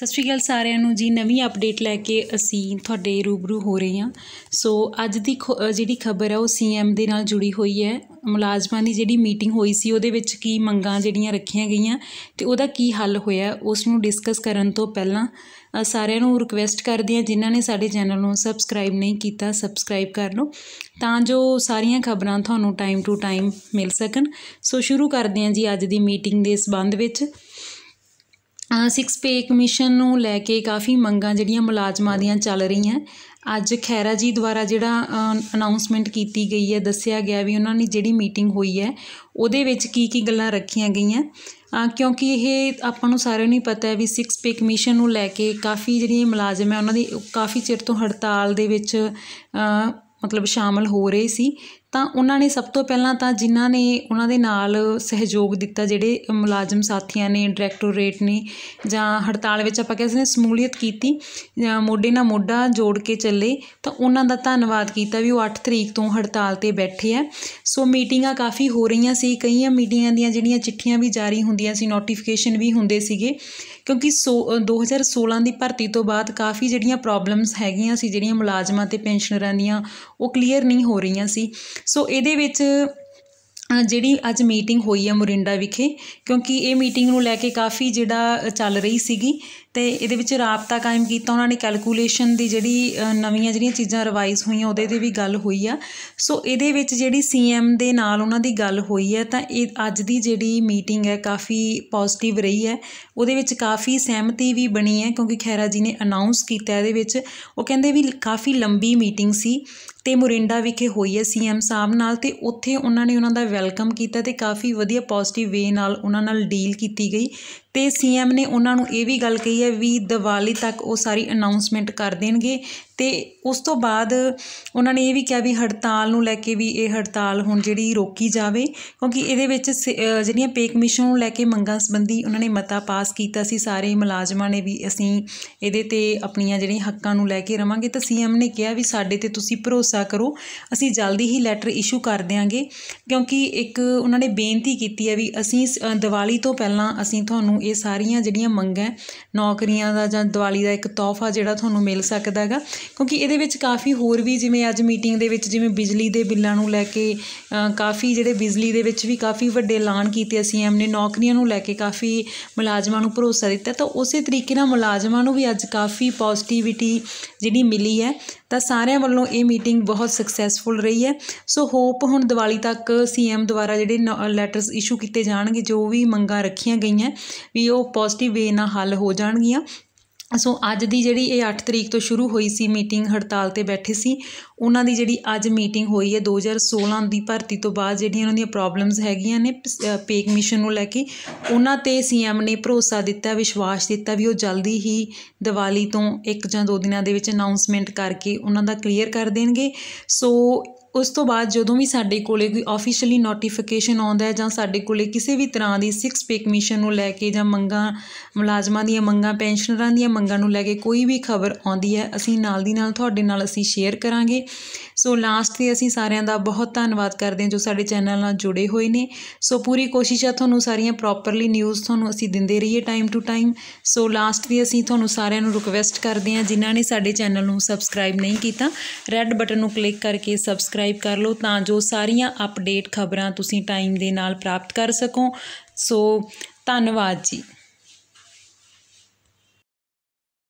ਸਤਿ ਸ਼੍ਰੀ ਅਕਾਲ ਸਾਰਿਆਂ ਨੂੰ ਜੀ ਨਵੀਂ ਅਪਡੇਟ ਲੈ ਕੇ ਅਸੀਂ ਤੁਹਾਡੇ ਰੂਬਰੂ ਹੋ ਰਹੇ ਹਾਂ ਸੋ ਅੱਜ ਦੀ ਜਿਹੜੀ ਖਬਰ ਹੈ ਉਹ ਸੀਐਮ ਦੇ ਨਾਲ ਜੁੜੀ ਹੋਈ ਹੈ ਮੁਲਾਜ਼ਮਾਂ ਦੀ ਜਿਹੜੀ ਮੀਟਿੰਗ ਹੋਈ ਸੀ ਉਹਦੇ ਵਿੱਚ ਕੀ ਮੰਗਾਂ ਜਿਹੜੀਆਂ ਰੱਖੀਆਂ ਗਈਆਂ ਤੇ ਉਹਦਾ ਕੀ ਹੱਲ ਹੋਇਆ ਉਸ ਨੂੰ ਡਿਸਕਸ ਕਰਨ ਤੋਂ ਪਹਿਲਾਂ ਸਾਰਿਆਂ ਨੂੰ ਰਿਕਵੈਸਟ ਕਰਦੇ ਹਾਂ ਜਿਨ੍ਹਾਂ ਨੇ ਸਾਡੇ ਚੈਨਲ ਨੂੰ ਸਬਸਕ੍ਰਾਈਬ ਨਹੀਂ ਕੀਤਾ ਸਬਸਕ੍ਰਾਈਬ ਕਰ ਲਓ ਤਾਂ ਜੋ ਸਾਰੀਆਂ ਖਬਰਾਂ ਤੁਹਾਨੂੰ ਟਾਈਮ ਟੂ ਟਾਈਮ ਮਿਲ ਸਕਣ ਸੋ ਸ਼ੁਰੂ ਕਰਦੇ ਹਾਂ ਜੀ ਅੱਜ ਦੀ ਮੀਟਿੰਗ ਦੇ ਸਬੰਧ ਵਿੱਚ ਸਿਕਸ ਪੇ ਕਮਿਸ਼ਨ ਨੂੰ ਲੈ ਕੇ ਕਾਫੀ ਮੰਗਾਂ ਜਿਹੜੀਆਂ ਮੁਲਾਜ਼ਮਾਂ ਦੀਆਂ ਚੱਲ ਰਹੀਆਂ ਅੱਜ ਖੈਰਾ ਜੀ ਦੁਆਰਾ ਜਿਹੜਾ ਅਨਾਉਂਸਮੈਂਟ ਕੀਤੀ ਗਈ ਹੈ ਦੱਸਿਆ ਗਿਆ ਵੀ ਉਹਨਾਂ ਨੇ ਜਿਹੜੀ ਮੀਟਿੰਗ ਹੋਈ ਹੈ ਉਹਦੇ ਵਿੱਚ ਕੀ ਕੀ ਗੱਲਾਂ ਰੱਖੀਆਂ ਗਈਆਂ ਕਿਉਂਕਿ ਇਹ ਆਪਾਂ ਨੂੰ ਸਾਰਿਆਂ ਨੂੰ ਪਤਾ ਹੈ ਵੀ ਸਿਕਸ ਪੇ ਕਮਿਸ਼ਨ ਨੂੰ ਲੈ ਕੇ ਕਾਫੀ ਜਿਹੜੀਆਂ ਮੁਲਾਜ਼ਮ ਹੈ ਉਹਨਾਂ ਦੀ ਕਾਫੀ ਚਿਰ ਤੋਂ ਹੜਤਾਲ ਦੇ ਵਿੱਚ ਮਤਲਬ ਸ਼ਾਮਲ ਹੋ ਰਹੇ ਸੀ ਤਾਂ ਉਹਨਾਂ ਨੇ ਸਭ ਤੋਂ ਪਹਿਲਾਂ ਤਾਂ ਜਿਨ੍ਹਾਂ ਨੇ ਉਹਨਾਂ ਦੇ ਨਾਲ ਸਹਿਯੋਗ ਦਿੱਤਾ ਜਿਹੜੇ ਮੁਲਾਜ਼ਮ ਸਾਥੀਆਂ ਨੇ ਡਾਇਰੈਕਟੋਰੇਟ ਨੇ ਜਾਂ ਹੜਤਾਲ ਵਿੱਚ ਆਪਾਂ ਕਹਿ ਨੇ ਸਮੂਲੀਅਤ ਕੀਤੀ ਮੋਢੇ ਨਾਲ ਮੋਢਾ ਜੋੜ ਕੇ ਚੱਲੇ ਤਾਂ ਉਹਨਾਂ ਦਾ ਧੰਨਵਾਦ ਕੀਤਾ ਵੀ ਉਹ 8 ਤਰੀਕ ਤੋਂ ਹੜਤਾਲ ਤੇ ਬੈਠੇ ਆ ਸੋ ਮੀਟਿੰਗਾਂ ਕਾਫੀ ਹੋ ਰਹੀਆਂ ਸੀ ਕਈਆਂ ਮੀਟਿੰਗਾਂ ਦੀਆਂ ਜਿਹੜੀਆਂ ਚਿੱਠੀਆਂ ਵੀ ਜਾਰੀ ਹੁੰਦੀਆਂ ਸੀ ਨੋਟੀਫਿਕੇਸ਼ਨ ਵੀ ਹੁੰਦੇ ਸੀਗੇ ਕਿਉਂਕਿ 2016 ਦੀ ਭਰਤੀ ਤੋਂ ਬਾਅਦ ਕਾਫੀ ਜਿਹੜੀਆਂ ਪ੍ਰੋਬਲਮਸ ਹੈਗੀਆਂ ਸੀ ਜਿਹੜੀਆਂ ਮੁਲਾਜ਼ਮਾਂ ਤੇ ਪੈਨਸ਼ਨਰਾਂ ਦੀਆਂ ਉਹ ਕਲੀਅਰ ਨਹੀਂ ਹੋ ਰਹੀਆਂ ਸੀ ਸੋ ਇਹਦੇ ਵਿੱਚ ਜਿਹੜੀ ਅੱਜ ਮੀਟਿੰਗ ਹੋਈ ਹੈ ਮੋਰਿੰਡਾ ਵਿਖੇ ਕਿਉਂਕਿ ਇਹ ਮੀਟਿੰਗ ਨੂੰ ਲੈ ਕੇ ਕਾਫੀ ਜਿਹੜਾ ਚੱਲ ਰਹੀ ਸੀਗੀ ਤੇ ਇਹਦੇ ਵਿੱਚ رابطہ ਕਾਇਮ ਕੀਤਾ ਉਹਨਾਂ ਨੇ ਕੈਲਕੂਲੇਸ਼ਨ ਦੀ ਜਿਹੜੀ ਨਵੀਆਂ ਜਿਹੜੀਆਂ ਚੀਜ਼ਾਂ ਰਿਵਾਈਜ਼ ਹੋਈਆਂ ਉਹਦੇ ਦੇ ਵੀ ਗੱਲ ਹੋਈ ਆ ਸੋ ਇਹਦੇ ਵਿੱਚ ਜਿਹੜੀ ਸੀਐਮ ਦੇ ਨਾਲ ਉਹਨਾਂ ਦੀ ਗੱਲ ਹੋਈ ਹੈ ਤਾਂ ਇਹ ਅੱਜ ਦੀ ਜਿਹੜੀ ਮੀਟਿੰਗ ਹੈ ਕਾਫੀ ਪੋਜ਼ਿਟਿਵ ਰਹੀ ਹੈ ਉਹਦੇ ਵਿੱਚ ਕਾਫੀ ਸਹਿਮਤੀ ਵੀ ਬਣੀ ਹੈ ਕਿਉਂਕਿ ਖੈਰਾ ਜੀ ਨੇ ਅਨਾਉਂਸ ਕੀਤਾ ਇਹਦੇ ਵਿੱਚ ਉਹ ਕਹਿੰਦੇ ਵੀ ਕਾਫੀ ਲੰਬੀ ਮੀਟਿੰਗ ਸੀ ਤੇ ਮੁਰਿੰਡਾ ਵਿਖੇ ਹੋਈ ਹੈ ਸੀਐਮ ਸਾਹਿਬ ਨਾਲ ਤੇ ਉੱਥੇ ਉਹਨਾਂ ਨੇ ਉਹਨਾਂ ਦਾ ਵੈਲਕਮ ਕੀਤਾ ਤੇ ਕਾਫੀ ਵਧੀਆ ਪੋਜ਼ਿਟਿਵ ਵੇ ਨਾਲ ਉਹਨਾਂ ਨਾਲ ਡੀਲ ਕੀਤੀ ਗਈ ਤੇ ਸੀਐਮ ਨੇ ਉਹਨਾਂ ਨੂੰ ਇਹ ਵੀ ਗੱਲ ਕਹੀ ਹੈ ਵੀ ਦੀਵਾਲੀ ਤੱਕ ਉਹ ਸਾਰੀ ਅਨਾਉਂਸਮੈਂਟ ਕਰ ਦੇਣਗੇ ਤੇ ਉਸ ਤੋਂ ਬਾਅਦ ਉਹਨਾਂ ਨੇ ਇਹ ਵੀ ਕਿਹਾ ਵੀ ਹੜਤਾਲ ਨੂੰ ਲੈ ਕੇ ਵੀ ਇਹ ਹੜਤਾਲ ਹੁਣ ਜਿਹੜੀ ਰੋਕੀ ਜਾਵੇ ਕਿਉਂਕਿ ਇਹਦੇ ਵਿੱਚ ਜਿਹੜੀਆਂ ਪੇ ਕਮਿਸ਼ਨ ਨੂੰ ਲੈ ਕੇ ਮੰਗਾਂ ਸੰਬੰਧੀ ਉਹਨਾਂ ਨੇ ਮਤਾ ਪਾਸ ਕੀਤਾ ਸੀ ਸਾਰੇ ਮੁਲਾਜ਼ਮਾਂ ਨੇ ਵੀ ਅਸੀਂ ਇਹਦੇ ਤੇ ਆਪਣੀਆਂ ਜਿਹੜੀਆਂ ਹੱਕਾਂ ਨੂੰ ਲੈ ਕੇ ਰਵਾਂਗੇ ਤਾਂ ਸੀਐਮ ਨੇ ਕਿਹਾ ਵੀ ਸਾਡੇ ਤੇ ਤੁਸੀਂ ਭਰੋਸਾ ਕਰੋ ਅਸੀਂ ਜਲਦੀ ਹੀ ਲੈਟਰ ਇਸ਼ੂ ਕਰ ਦੇਵਾਂਗੇ ਕਿਉਂਕਿ ਇੱਕ ਉਹਨਾਂ ਨੇ ਬੇਨਤੀ ਕੀਤੀ ਹੈ ਵੀ ਅਸੀਂ ਦੀਵਾਲੀ ਤੋਂ ਪਹਿਲਾਂ ਅਸੀਂ ਤੁਹਾਨੂੰ ਤੁਹਾਨੂੰ ਇਹ ਸਾਰੀਆਂ ਜਿਹੜੀਆਂ ਮੰਗਾਂ ਨੌਕਰੀਆਂ ਦਾ ਜਾਂ ਦੀਵਾਲੀ ਦਾ ਇੱਕ ਤੋਹਫਾ ਜਿਹੜਾ ਤੁਹਾਨੂੰ ਮਿਲ ਸਕਦਾ ਹੈਗਾ ਕਿਉਂਕਿ ਇਹਦੇ ਵਿੱਚ ਕਾਫੀ ਹੋਰ ਵੀ ਜਿਵੇਂ ਅੱਜ ਮੀਟਿੰਗ ਦੇ ਵਿੱਚ ਜਿਵੇਂ ਬਿਜਲੀ ਦੇ ਬਿੱਲਾਂ ਨੂੰ ਲੈ ਕੇ ਕਾਫੀ ਜਿਹੜੇ ਬਿਜਲੀ ਦੇ ਵਿੱਚ ਵੀ ਕਾਫੀ ਵੱਡੇ ਐਲਾਨ ਕੀਤੇ ਅਸੀਂ ਐਮ ਨੇ ਨੌਕਰੀਆਂ ਨੂੰ ਲੈ ਕੇ ਕਾਫੀ ਮੁਲਾਜ਼ਮਾਂ ਨੂੰ ਭਰੋਸਾ ਦਿੱਤਾ ਤਾਂ ਉਸੇ ਤਰੀਕੇ ਨਾਲ ਮੁਲਾਜ਼ਮਾਂ ਨੂੰ ਵੀ ਅੱਜ ਕਾਫੀ ਪੋਜ਼ਿਟਿਵਿਟੀ ਜਿਹੜੀ ਮਿਲੀ ਹੈ ਤਾਂ ਸਾਰਿਆਂ ਵੱਲੋਂ ਇਹ ਮੀਟਿੰਗ ਬਹੁਤ ਸਕਸੈਸਫੁਲ ਰਹੀ ਹੈ ਸੋ ਹੋਪ ਹੁਣ ਦੀਵਾਲੀ ਤੱਕ ਸੀਐਮ ਦੁਆਰਾ ਜਿਹੜੇ ਲੈਟਰਸ ਇਸ਼ੂ ਕੀਤੇ ਜਾਣਗੇ ਜੋ ਵੀ ਮੰਗਾਂ ਰੱਖੀਆਂ ਗਈਆਂ ਵੀ ਉਹ ਪੋਜ਼ਿਟਿਵ ਵੇ ਨਾਲ ਹੱਲ ਹੋ ਜਾਣਗੀਆਂ ਸੋ ਅੱਜ ਦੀ ਜਿਹੜੀ ਇਹ 8 ਤਰੀਕ ਤੋਂ ਸ਼ੁਰੂ ਹੋਈ ਸੀ ਮੀਟਿੰਗ ਹੜਤਾਲ ਤੇ ਬੈਠੇ ਸੀ ਉਹਨਾਂ ਦੀ ਜਿਹੜੀ ਅੱਜ ਮੀਟਿੰਗ ਹੋਈ ਹੈ 2016 ਦੀ ਭਰਤੀ ਤੋਂ ਬਾਅਦ ਜਿਹੜੀਆਂ ਉਹਨਾਂ ਦੀਆਂ ਪ੍ਰੋਬਲਮਸ ਹੈਗੀਆਂ ਨੇ ਪੇਕ ਮਿਸ਼ਨ ਨੂੰ ਲੈ ਕੇ ਉਹਨਾਂ ਤੇ ਸੀਐਮ ਨੇ ਭਰੋਸਾ ਦਿੱਤਾ ਵਿਸ਼ਵਾਸ ਦਿੱਤਾ ਵੀ ਉਹ ਜਲਦੀ ਹੀ ਦੀਵਾਲੀ ਤੋਂ ਇੱਕ ਜਾਂ ਦੋ ਦਿਨਾਂ ਦੇ ਵਿੱਚ ਅਨਾਉਂਸਮੈਂਟ ਕਰਕੇ ਉਹਨਾਂ ਦਾ ਕਲੀਅਰ ਕਰ ਦੇਣਗੇ ਸੋ ਉਸ ਤੋਂ ਬਾਅਦ ਜਦੋਂ ਵੀ ਸਾਡੇ ਕੋਲੇ ਕੋਈ ਆਫੀਸ਼ੀਅਲੀ ਨੋਟੀਫਿਕੇਸ਼ਨ ਆਉਂਦਾ ਹੈ ਜਾਂ ਸਾਡੇ ਕੋਲੇ ਕਿਸੇ ਵੀ ਤਰ੍ਹਾਂ ਦੀ ਸਿਕਸ ਪੇ ਕਮਿਸ਼ਨ ਨੂੰ ਲੈ ਕੇ ਜਾਂ ਮੰਗਾਂ ਮੁਲਾਜ਼ਮਾਂ ਦੀਆਂ ਮੰਗਾਂ ਪੈਨਸ਼ਨਰਾਂ ਦੀਆਂ ਮੰਗਾਂ ਨੂੰ ਲੈ ਕੇ ਕੋਈ ਵੀ ਖਬਰ ਆਉਂਦੀ ਹੈ ਅਸੀਂ ਨਾਲ ਦੀ ਨਾਲ ਤੁਹਾਡੇ ਨਾਲ ਅਸੀਂ ਸ਼ੇਅਰ ਕਰਾਂਗੇ ਸੋ ਲਾਸਟ ਤੇ ਅਸੀਂ ਸਾਰਿਆਂ ਦਾ ਬਹੁਤ ਧੰਨਵਾਦ ਕਰਦੇ ਹਾਂ ਜੋ ਸਾਡੇ ਚੈਨਲ ਨਾਲ ਜੁੜੇ ਹੋਏ ਨੇ ਸੋ ਪੂਰੀ ਕੋਸ਼ਿਸ਼ ਹੈ ਤੁਹਾਨੂੰ ਸਾਰੀਆਂ ਪ੍ਰੋਪਰਲੀ ਨਿਊਜ਼ ਤੁਹਾਨੂੰ ਅਸੀਂ ਦਿੰਦੇ ਰਹੀਏ time to time so last ਵੀ ਅਸੀਂ ਤੁਹਾਨੂੰ ਸਾਰਿਆਂ ਨੂੰ ਰਿਕਵੈਸਟ ਕਰਦੇ ਹਾਂ ਜਿਨ੍ਹਾਂ ਨੇ ਸਾਡੇ ਚੈਨਲ ਨੂੰ ਸਬਸਕ੍ਰਾਈਬ ਨਹੀਂ ਕੀਤਾ ਰੈੱਡ ਬਟਨ ਨੂੰ ਕਲਿੱਕ ਕਰਕੇ ਸਬਸਕ੍ਰਾਈਬ ਸਬਸਕ੍ਰਾਈਬ ਕਰ ਲਓ ਤਾਂ ਜੋ ਸਾਰੀਆਂ ਅਪਡੇਟ ਖਬਰਾਂ ਤੁਸੀਂ ਟਾਈਮ ਦੇ ਨਾਲ ਪ੍ਰਾਪਤ ਕਰ ਸਕੋ ਸੋ ਧੰਨਵਾਦ ਜੀ